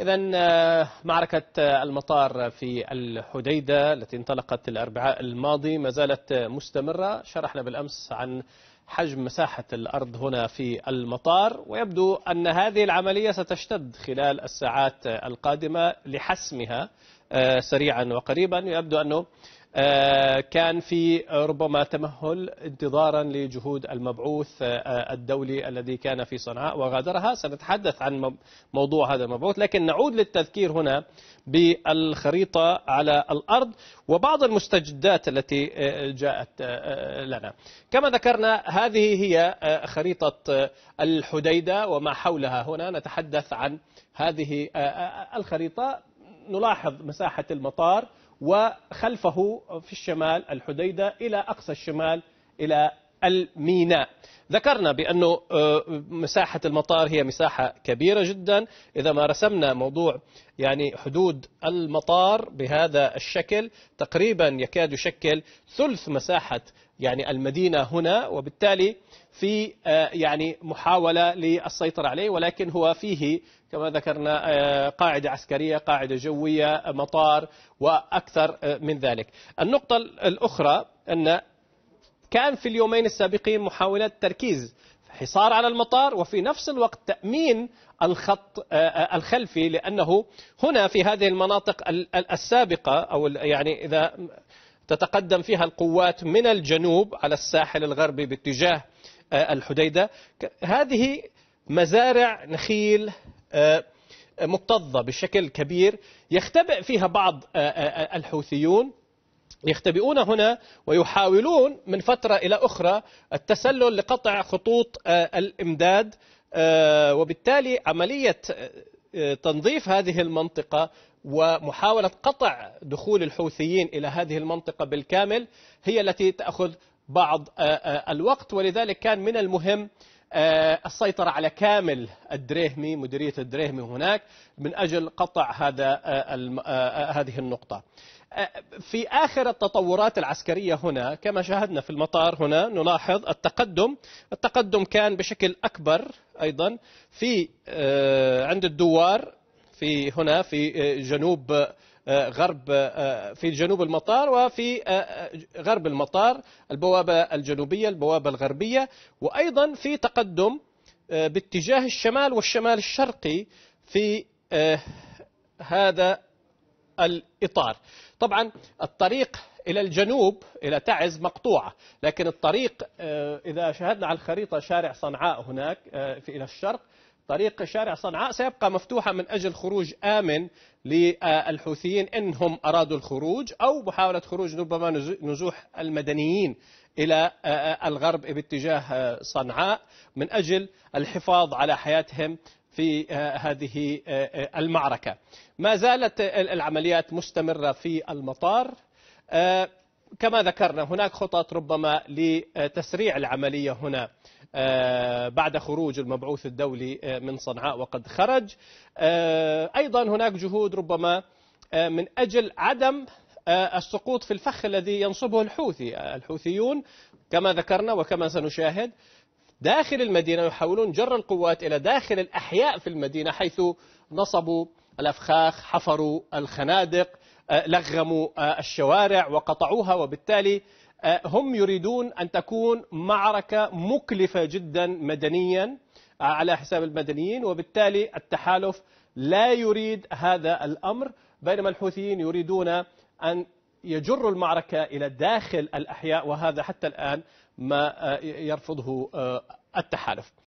إذا آه، معركة آه، المطار في الحديدة التي انطلقت الأربعاء الماضي ما زالت مستمرة شرحنا بالأمس عن حجم مساحة الأرض هنا في المطار ويبدو أن هذه العملية ستشتد خلال الساعات القادمة لحسمها آه، سريعا وقريبا يبدو أنه آه، كان في ربما تمهل انتظارا لجهود المبعوث آه، الدولي الذي كان في صنعاء وغادرها سنتحدث عن موضوع هذا المبعوث لكن نعود للتذكير هنا بالخريطة على الأرض وبعض المستجدات التي جاءت لنا كما ذكرنا هذه هي آه، خريطة آه، الحديدة وما حولها هنا نتحدث عن هذه آه، الخريطة نلاحظ مساحة المطار وخلفه في الشمال الحديدة إلى أقصى الشمال إلى الميناء ذكرنا بأنه آه، مساحة المطار هي مساحة كبيرة جدا إذا ما رسمنا موضوع يعني حدود المطار بهذا الشكل تقريبا يكاد يشكل ثلث مساحة يعني المدينة هنا وبالتالي في آه، يعني محاولة للسيطرة عليه ولكن هو فيه كما ذكرنا آه، قاعدة عسكرية قاعدة جوية مطار وأكثر من ذلك النقطة الأخرى أن كان في اليومين السابقين محاولات تركيز حصار على المطار وفي نفس الوقت تأمين الخط آه، آه، الخلفي لأنه هنا في هذه المناطق السابقة أو يعني إذا تتقدم فيها القوات من الجنوب على الساحل الغربي باتجاه آه، الحديدة هذه مزارع نخيل مكتظة بشكل كبير يختبئ فيها بعض الحوثيون يختبئون هنا ويحاولون من فترة إلى أخرى التسلل لقطع خطوط آه، الإمداد آه، وبالتالي عملية آه، تنظيف هذه المنطقة ومحاولة قطع دخول الحوثيين إلى هذه المنطقة بالكامل هي التي تأخذ بعض الوقت ولذلك كان من المهم آه، السيطرة على كامل الدريهمي مديرية الدريهمي هناك من أجل قطع هذا آه، آه، هذه النقطة في آخر التطورات العسكرية هنا كما شاهدنا في المطار هنا نلاحظ التقدم التقدم كان بشكل أكبر أيضا في عند الدوار في هنا في جنوب آه، غرب آه، في جنوب المطار وفي آه، غرب المطار البوابة الجنوبية البوابة الغربية وأيضا في تقدم باتجاه الشمال والشمال الشرقي في هذا الإطار طبعا الطريق إلى الجنوب إلى تعز مقطوعة لكن الطريق إذا شاهدنا على الخريطة شارع صنعاء هناك إلى الشرق طريق شارع صنعاء سيبقى مفتوحة من أجل خروج آمن للحوثيين إنهم أرادوا الخروج أو محاولة خروج ربما نزوح المدنيين إلى الغرب باتجاه صنعاء من أجل الحفاظ على حياتهم في هذه المعركة ما زالت العمليات مستمرة في المطار كما ذكرنا هناك خطط ربما لتسريع العملية هنا آه، بعد خروج المبعوث الدولي آه، من صنعاء وقد خرج آه، أيضا هناك جهود ربما من أجل عدم السقوط في الفخ الذي ينصبه الحوثي الحوثيون كما ذكرنا وكما سنشاهد داخل المدينة يحاولون جر القوات إلى داخل الأحياء في المدينة حيث نصبوا الأفخاخ حفروا الخنادق آه، لغموا آه، الشوارع وقطعوها وبالتالي آه، هم يريدون ان تكون معركه مكلفه جدا مدنيا على حساب المدنيين وبالتالي التحالف لا يريد هذا الامر بينما الحوثيين يريدون ان يجروا المعركه الى داخل الاحياء وهذا حتى الان ما يرفضه التحالف